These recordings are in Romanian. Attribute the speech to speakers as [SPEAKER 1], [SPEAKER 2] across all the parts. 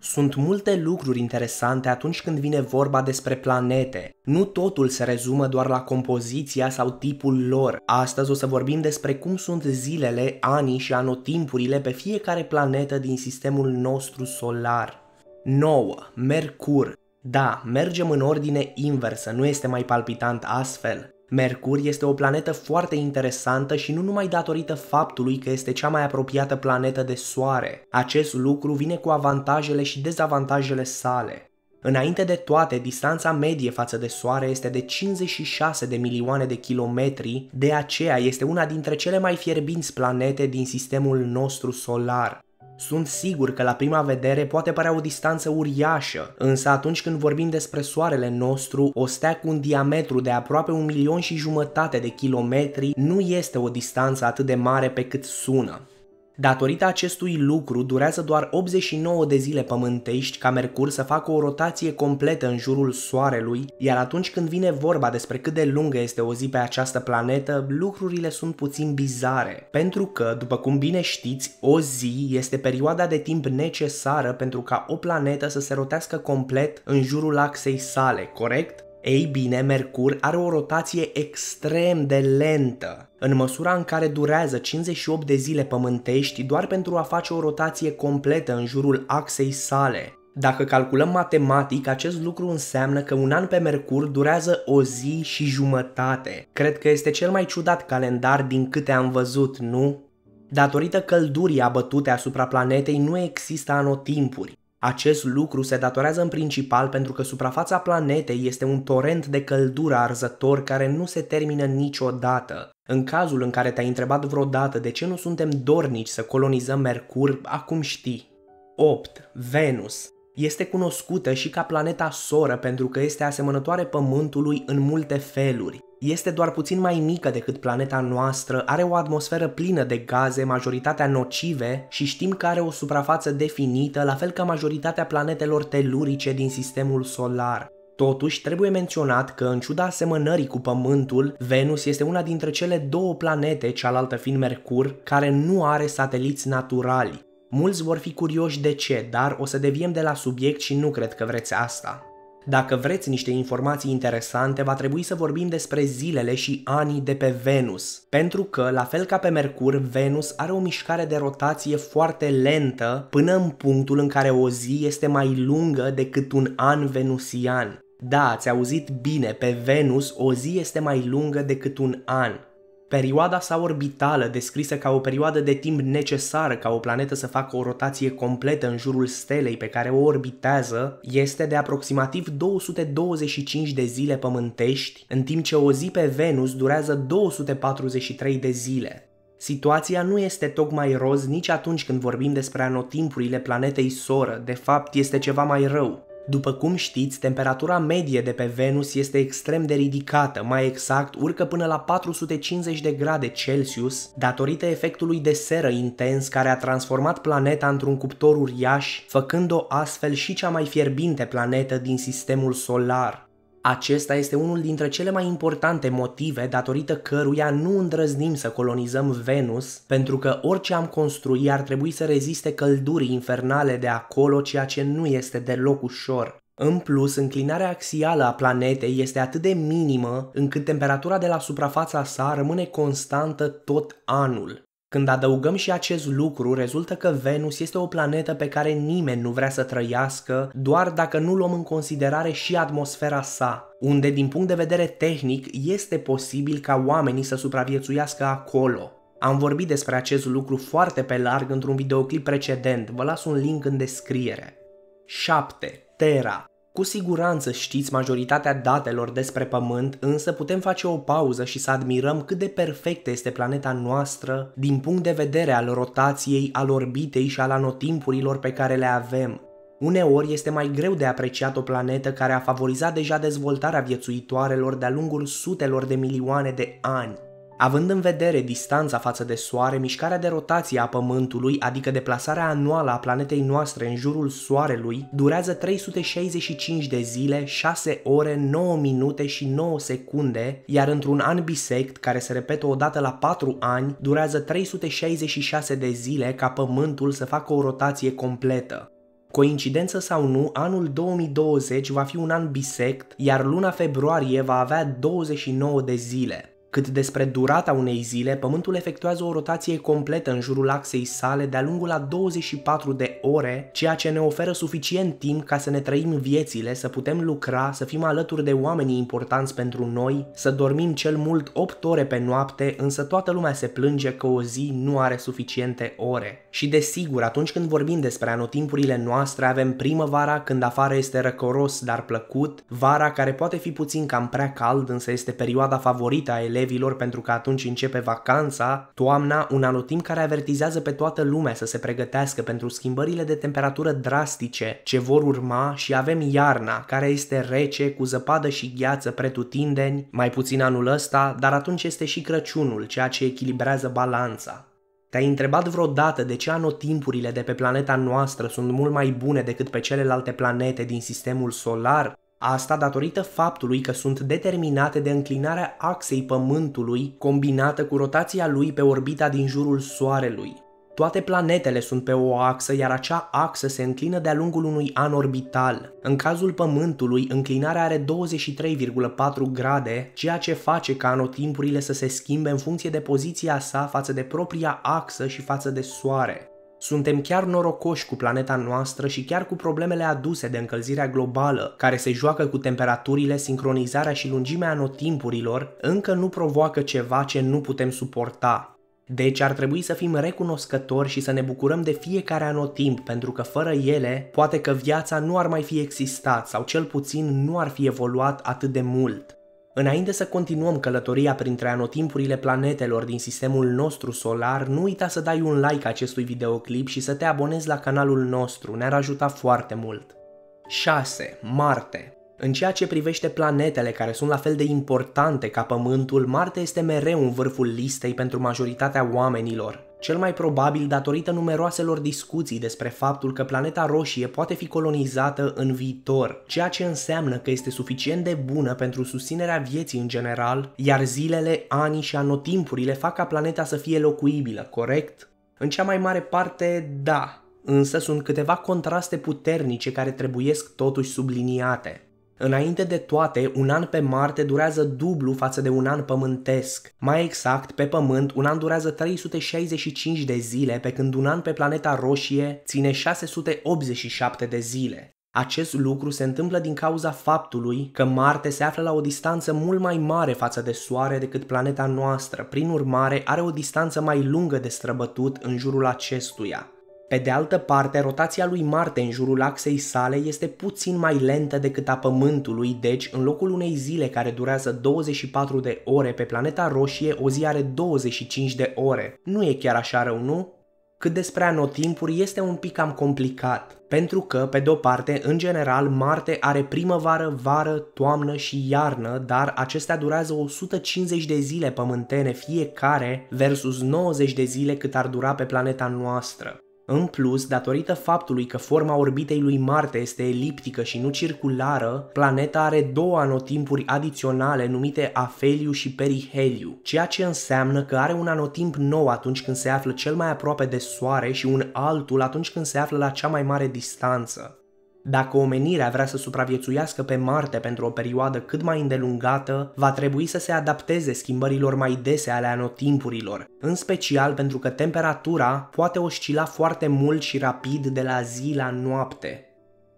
[SPEAKER 1] Sunt multe lucruri interesante atunci când vine vorba despre planete. Nu totul se rezumă doar la compoziția sau tipul lor. Astăzi o să vorbim despre cum sunt zilele, anii și anotimpurile pe fiecare planetă din sistemul nostru solar. 9. Mercur da, mergem în ordine inversă, nu este mai palpitant astfel. Mercur este o planetă foarte interesantă și nu numai datorită faptului că este cea mai apropiată planetă de Soare. Acest lucru vine cu avantajele și dezavantajele sale. Înainte de toate, distanța medie față de Soare este de 56 de milioane de kilometri, de aceea este una dintre cele mai fierbinți planete din sistemul nostru solar. Sunt sigur că la prima vedere poate părea o distanță uriașă, însă atunci când vorbim despre soarele nostru, o stea cu un diametru de aproape un milion și jumătate de kilometri nu este o distanță atât de mare pe cât sună. Datorită acestui lucru, durează doar 89 de zile pământești ca Mercur să facă o rotație completă în jurul Soarelui, iar atunci când vine vorba despre cât de lungă este o zi pe această planetă, lucrurile sunt puțin bizare, pentru că, după cum bine știți, o zi este perioada de timp necesară pentru ca o planetă să se rotească complet în jurul axei sale, corect? Ei bine, Mercur are o rotație extrem de lentă, în măsura în care durează 58 de zile pământești doar pentru a face o rotație completă în jurul axei sale. Dacă calculăm matematic, acest lucru înseamnă că un an pe Mercur durează o zi și jumătate. Cred că este cel mai ciudat calendar din câte am văzut, nu? Datorită căldurii abătute asupra planetei nu există anotimpuri. Acest lucru se datorează în principal pentru că suprafața planetei este un torent de căldură arzător care nu se termină niciodată. În cazul în care te-ai întrebat vreodată de ce nu suntem dornici să colonizăm Mercur, acum știi. 8. Venus este cunoscută și ca planeta soră pentru că este asemănătoare Pământului în multe feluri. Este doar puțin mai mică decât planeta noastră, are o atmosferă plină de gaze, majoritatea nocive și știm că are o suprafață definită, la fel ca majoritatea planetelor telurice din sistemul solar. Totuși, trebuie menționat că, în ciuda asemănării cu Pământul, Venus este una dintre cele două planete, cealaltă fiind Mercur, care nu are sateliți naturali. Mulți vor fi curioși de ce, dar o să deviem de la subiect și nu cred că vreți asta. Dacă vreți niște informații interesante, va trebui să vorbim despre zilele și anii de pe Venus, pentru că, la fel ca pe Mercur, Venus are o mișcare de rotație foarte lentă până în punctul în care o zi este mai lungă decât un an venusian. Da, ați auzit bine, pe Venus o zi este mai lungă decât un an. Perioada sa orbitală, descrisă ca o perioadă de timp necesară ca o planetă să facă o rotație completă în jurul stelei pe care o orbitează, este de aproximativ 225 de zile pământești, în timp ce o zi pe Venus durează 243 de zile. Situația nu este tocmai roz nici atunci când vorbim despre anotimpurile planetei soră, de fapt este ceva mai rău. După cum știți, temperatura medie de pe Venus este extrem de ridicată, mai exact urcă până la 450 de grade Celsius, datorită efectului de seră intens care a transformat planeta într-un cuptor uriaș, făcând-o astfel și cea mai fierbinte planetă din sistemul solar. Acesta este unul dintre cele mai importante motive datorită căruia nu îndrăznim să colonizăm Venus, pentru că orice am construi ar trebui să reziste căldurii infernale de acolo, ceea ce nu este deloc ușor. În plus, înclinarea axială a planetei este atât de minimă încât temperatura de la suprafața sa rămâne constantă tot anul. Când adăugăm și acest lucru, rezultă că Venus este o planetă pe care nimeni nu vrea să trăiască, doar dacă nu luăm în considerare și atmosfera sa, unde din punct de vedere tehnic este posibil ca oamenii să supraviețuiască acolo. Am vorbit despre acest lucru foarte pe larg într-un videoclip precedent, vă las un link în descriere. 7. Terra cu siguranță știți majoritatea datelor despre Pământ, însă putem face o pauză și să admirăm cât de perfectă este planeta noastră din punct de vedere al rotației, al orbitei și al anotimpurilor pe care le avem. Uneori este mai greu de apreciat o planetă care a favorizat deja dezvoltarea viețuitoarelor de-a lungul sutelor de milioane de ani. Având în vedere distanța față de Soare, mișcarea de rotație a Pământului, adică deplasarea anuală a planetei noastre în jurul Soarelui, durează 365 de zile, 6 ore, 9 minute și 9 secunde, iar într-un an bisect, care se repetă odată la 4 ani, durează 366 de zile ca Pământul să facă o rotație completă. Coincidență sau nu, anul 2020 va fi un an bisect, iar luna februarie va avea 29 de zile. Cât despre durata unei zile, Pământul efectuează o rotație completă în jurul axei sale de-a lungul a 24 de ore, ceea ce ne oferă suficient timp ca să ne trăim viețile, să putem lucra, să fim alături de oamenii importanți pentru noi, să dormim cel mult 8 ore pe noapte, însă toată lumea se plânge că o zi nu are suficiente ore. Și desigur, atunci când vorbim despre anotimpurile noastre, avem primăvara când afară este răcoros, dar plăcut, vara care poate fi puțin cam prea cald, însă este perioada favorită a ele elevilor pentru că atunci începe vacanța, toamna, un anotimp care avertizează pe toată lumea să se pregătească pentru schimbările de temperatură drastice ce vor urma și avem iarna, care este rece, cu zăpadă și gheață pretutindeni, mai puțin anul ăsta, dar atunci este și Crăciunul, ceea ce echilibrează balanța. Te-ai întrebat vreodată de ce anotimpurile de pe planeta noastră sunt mult mai bune decât pe celelalte planete din sistemul solar? Asta datorită faptului că sunt determinate de înclinarea axei Pământului combinată cu rotația lui pe orbita din jurul Soarelui. Toate planetele sunt pe o axă, iar acea axă se înclină de-a lungul unui an orbital. În cazul Pământului, înclinarea are 23,4 grade, ceea ce face ca anotimpurile să se schimbe în funcție de poziția sa față de propria axă și față de Soare. Suntem chiar norocoși cu planeta noastră și chiar cu problemele aduse de încălzirea globală, care se joacă cu temperaturile, sincronizarea și lungimea anotimpurilor, încă nu provoacă ceva ce nu putem suporta. Deci ar trebui să fim recunoscători și să ne bucurăm de fiecare anotimp, pentru că fără ele, poate că viața nu ar mai fi existat sau cel puțin nu ar fi evoluat atât de mult. Înainte să continuăm călătoria printre anotimpurile planetelor din sistemul nostru solar, nu uita să dai un like acestui videoclip și să te abonezi la canalul nostru, ne-ar ajuta foarte mult. 6. Marte în ceea ce privește planetele care sunt la fel de importante ca Pământul, Marte este mereu în vârful listei pentru majoritatea oamenilor cel mai probabil datorită numeroaselor discuții despre faptul că planeta roșie poate fi colonizată în viitor, ceea ce înseamnă că este suficient de bună pentru susținerea vieții în general, iar zilele, anii și anotimpurile fac ca planeta să fie locuibilă, corect? În cea mai mare parte, da, însă sunt câteva contraste puternice care trebuiesc totuși subliniate. Înainte de toate, un an pe Marte durează dublu față de un an pământesc. Mai exact, pe Pământ, un an durează 365 de zile, pe când un an pe planeta roșie ține 687 de zile. Acest lucru se întâmplă din cauza faptului că Marte se află la o distanță mult mai mare față de Soare decât planeta noastră, prin urmare are o distanță mai lungă de străbătut în jurul acestuia. Pe de altă parte, rotația lui Marte în jurul axei sale este puțin mai lentă decât a Pământului, deci în locul unei zile care durează 24 de ore pe planeta roșie, o zi are 25 de ore. Nu e chiar așa rău, nu? Cât despre anotimpuri, este un pic cam complicat, pentru că, pe de-o parte, în general, Marte are primăvară, vară, toamnă și iarnă, dar acestea durează 150 de zile pământene fiecare versus 90 de zile cât ar dura pe planeta noastră. În plus, datorită faptului că forma orbitei lui Marte este eliptică și nu circulară, planeta are două anotimpuri adiționale numite afeliu și periheliu, ceea ce înseamnă că are un anotimp nou atunci când se află cel mai aproape de Soare și un altul atunci când se află la cea mai mare distanță. Dacă omenirea vrea să supraviețuiască pe Marte pentru o perioadă cât mai îndelungată, va trebui să se adapteze schimbărilor mai dese ale anotimpurilor, în special pentru că temperatura poate oscila foarte mult și rapid de la zi la noapte.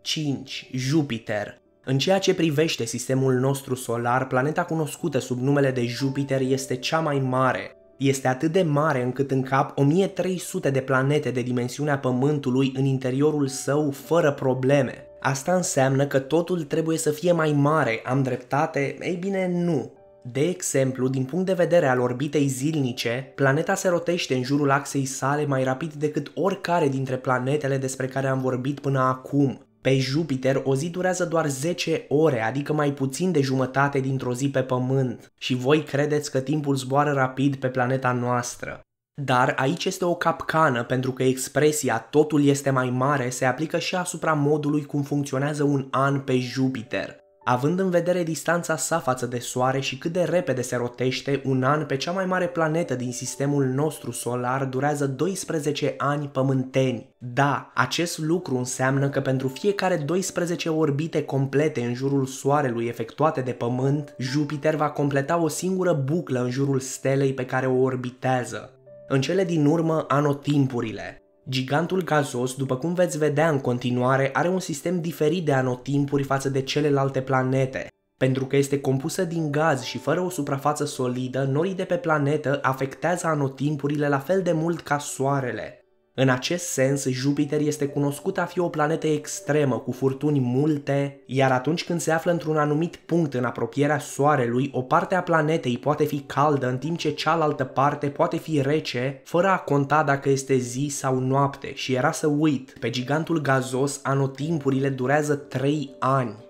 [SPEAKER 1] 5. Jupiter în ceea ce privește sistemul nostru solar, planeta cunoscută sub numele de Jupiter este cea mai mare, este atât de mare încât încap 1300 de planete de dimensiunea Pământului în interiorul său fără probleme. Asta înseamnă că totul trebuie să fie mai mare, am dreptate? Ei bine, nu. De exemplu, din punct de vedere al orbitei zilnice, planeta se rotește în jurul axei sale mai rapid decât oricare dintre planetele despre care am vorbit până acum. Pe Jupiter, o zi durează doar 10 ore, adică mai puțin de jumătate dintr-o zi pe Pământ, și voi credeți că timpul zboară rapid pe planeta noastră. Dar aici este o capcană pentru că expresia totul este mai mare se aplică și asupra modului cum funcționează un an pe Jupiter. Având în vedere distanța sa față de Soare și cât de repede se rotește, un an pe cea mai mare planetă din sistemul nostru solar durează 12 ani pământeni. Da, acest lucru înseamnă că pentru fiecare 12 orbite complete în jurul Soarelui efectuate de Pământ, Jupiter va completa o singură buclă în jurul stelei pe care o orbitează. În cele din urmă, anotimpurile. Gigantul gazos, după cum veți vedea în continuare, are un sistem diferit de anotimpuri față de celelalte planete. Pentru că este compusă din gaz și fără o suprafață solidă, norii de pe planetă afectează anotimpurile la fel de mult ca soarele. În acest sens, Jupiter este cunoscut a fi o planetă extremă cu furtuni multe, iar atunci când se află într-un anumit punct în apropierea Soarelui, o parte a planetei poate fi caldă în timp ce cealaltă parte poate fi rece, fără a conta dacă este zi sau noapte și era să uit. Pe gigantul gazos, anotimpurile durează 3 ani.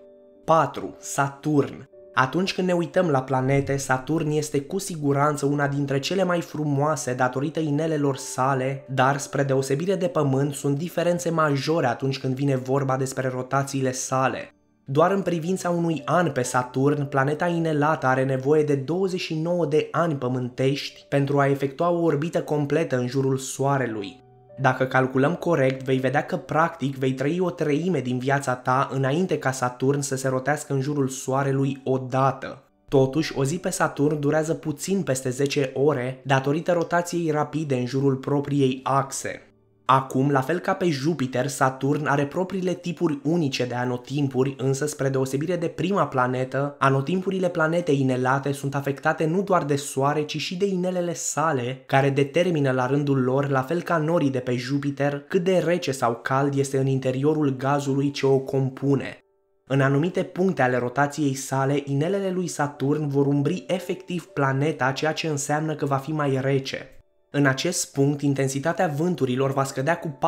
[SPEAKER 1] 4. Saturn atunci când ne uităm la planete, Saturn este cu siguranță una dintre cele mai frumoase datorită inelelor sale, dar spre deosebire de Pământ sunt diferențe majore atunci când vine vorba despre rotațiile sale. Doar în privința unui an pe Saturn, planeta inelată are nevoie de 29 de ani pământești pentru a efectua o orbită completă în jurul Soarelui. Dacă calculăm corect, vei vedea că practic vei trăi o treime din viața ta înainte ca Saturn să se rotească în jurul Soarelui odată. Totuși, o zi pe Saturn durează puțin peste 10 ore datorită rotației rapide în jurul propriei axe. Acum, la fel ca pe Jupiter, Saturn are propriile tipuri unice de anotimpuri, însă spre deosebire de prima planetă, anotimpurile planetei inelate sunt afectate nu doar de soare, ci și de inelele sale, care determină la rândul lor, la fel ca norii de pe Jupiter, cât de rece sau cald este în interiorul gazului ce o compune. În anumite puncte ale rotației sale, inelele lui Saturn vor umbri efectiv planeta, ceea ce înseamnă că va fi mai rece. În acest punct, intensitatea vânturilor va scădea cu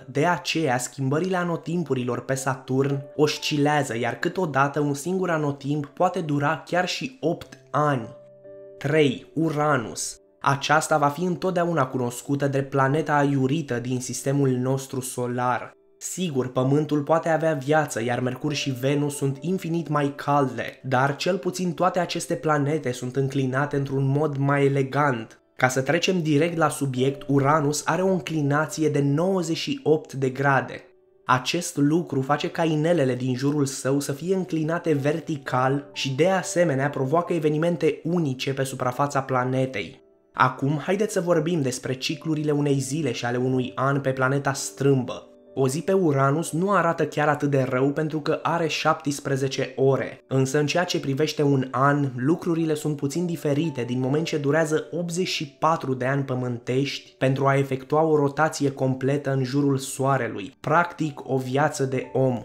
[SPEAKER 1] 40%, de aceea schimbările anotimpurilor pe Saturn oscilează, iar câteodată un singur anotimp poate dura chiar și 8 ani. 3. Uranus aceasta va fi întotdeauna cunoscută drept planeta aiurită din sistemul nostru solar. Sigur, Pământul poate avea viață, iar Mercur și Venus sunt infinit mai calde, dar cel puțin toate aceste planete sunt înclinate într-un mod mai elegant, ca să trecem direct la subiect, Uranus are o înclinație de 98 de grade. Acest lucru face ca inelele din jurul său să fie înclinate vertical și de asemenea provoacă evenimente unice pe suprafața planetei. Acum, haideți să vorbim despre ciclurile unei zile și ale unui an pe planeta strâmbă. O zi pe Uranus nu arată chiar atât de rău pentru că are 17 ore, însă în ceea ce privește un an, lucrurile sunt puțin diferite din moment ce durează 84 de ani pământești pentru a efectua o rotație completă în jurul Soarelui, practic o viață de om.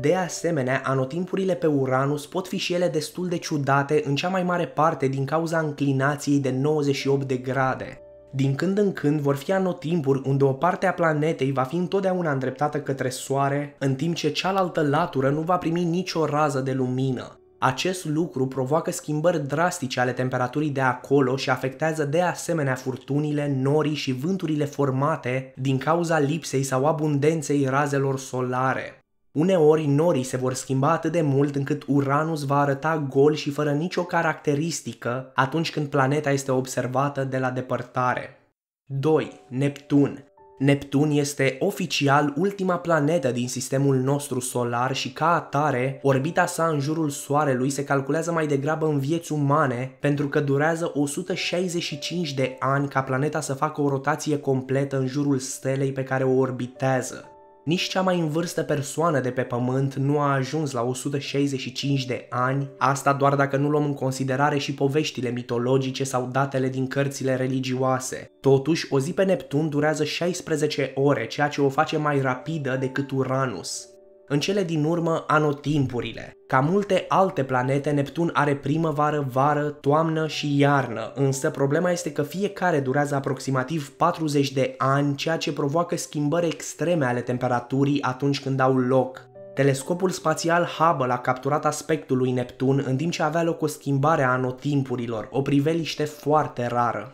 [SPEAKER 1] De asemenea, anotimpurile pe Uranus pot fi și ele destul de ciudate în cea mai mare parte din cauza înclinației de 98 de grade. Din când în când vor fi anotimpuri unde o parte a planetei va fi întotdeauna îndreptată către soare, în timp ce cealaltă latură nu va primi nicio rază de lumină. Acest lucru provoacă schimbări drastice ale temperaturii de acolo și afectează de asemenea furtunile, norii și vânturile formate din cauza lipsei sau abundenței razelor solare. Uneori norii se vor schimba atât de mult încât Uranus va arăta gol și fără nicio caracteristică atunci când planeta este observată de la depărtare. 2. Neptun Neptun este oficial ultima planetă din sistemul nostru solar și ca atare, orbita sa în jurul Soarelui se calculează mai degrabă în vieți umane, pentru că durează 165 de ani ca planeta să facă o rotație completă în jurul stelei pe care o orbitează. Nici cea mai în vârstă persoană de pe pământ nu a ajuns la 165 de ani, asta doar dacă nu luăm în considerare și poveștile mitologice sau datele din cărțile religioase. Totuși, o zi pe Neptun durează 16 ore, ceea ce o face mai rapidă decât Uranus. În cele din urmă, anotimpurile. Ca multe alte planete, Neptun are primăvară, vară, toamnă și iarnă, însă problema este că fiecare durează aproximativ 40 de ani, ceea ce provoacă schimbări extreme ale temperaturii atunci când au loc. Telescopul spațial Hubble a capturat aspectul lui Neptun în timp ce avea loc o schimbare a anotimpurilor, o priveliște foarte rară.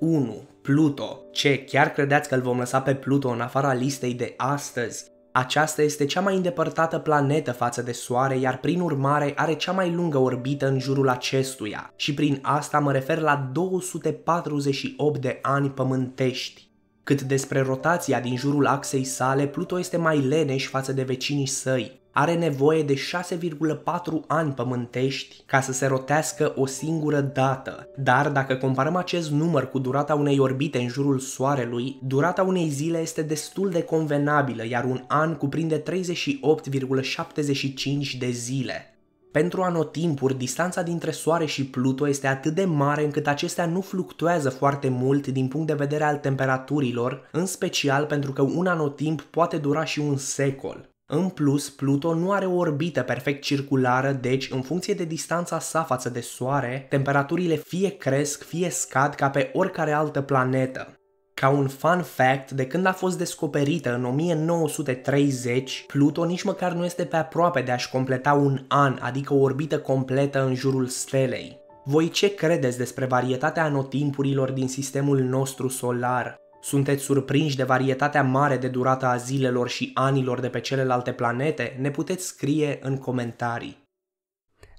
[SPEAKER 1] 1. Pluto. Ce, chiar credeți că îl vom lăsa pe Pluto în afara listei de astăzi? Aceasta este cea mai îndepărtată planetă față de Soare, iar prin urmare are cea mai lungă orbită în jurul acestuia, și prin asta mă refer la 248 de ani pământești. Cât despre rotația din jurul axei sale, Pluto este mai leneș față de vecinii săi. Are nevoie de 6,4 ani pământești ca să se rotească o singură dată, dar dacă comparăm acest număr cu durata unei orbite în jurul Soarelui, durata unei zile este destul de convenabilă, iar un an cuprinde 38,75 de zile. Pentru anotimpuri, distanța dintre Soare și Pluto este atât de mare încât acestea nu fluctuează foarte mult din punct de vedere al temperaturilor, în special pentru că un anotimp poate dura și un secol. În plus, Pluto nu are o orbită perfect circulară, deci în funcție de distanța sa față de Soare, temperaturile fie cresc, fie scad ca pe oricare altă planetă. Ca un fun fact, de când a fost descoperită în 1930, Pluto nici măcar nu este pe aproape de a-și completa un an, adică o orbită completă în jurul stelei. Voi ce credeți despre varietatea anotimpurilor din sistemul nostru solar? Sunteți surprinși de varietatea mare de durată a zilelor și anilor de pe celelalte planete? Ne puteți scrie în comentarii.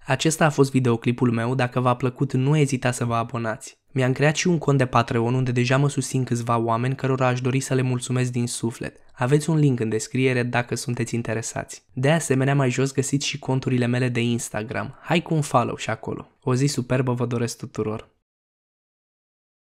[SPEAKER 1] Acesta a fost videoclipul meu, dacă v-a plăcut nu ezita să vă abonați. Mi-am creat și un cont de Patreon unde deja mă susțin câțiva oameni cărora aș dori să le mulțumesc din suflet. Aveți un link în descriere dacă sunteți interesați. De asemenea, mai jos găsiți și conturile mele de Instagram. Hai cu un follow și acolo. O zi superbă vă doresc tuturor!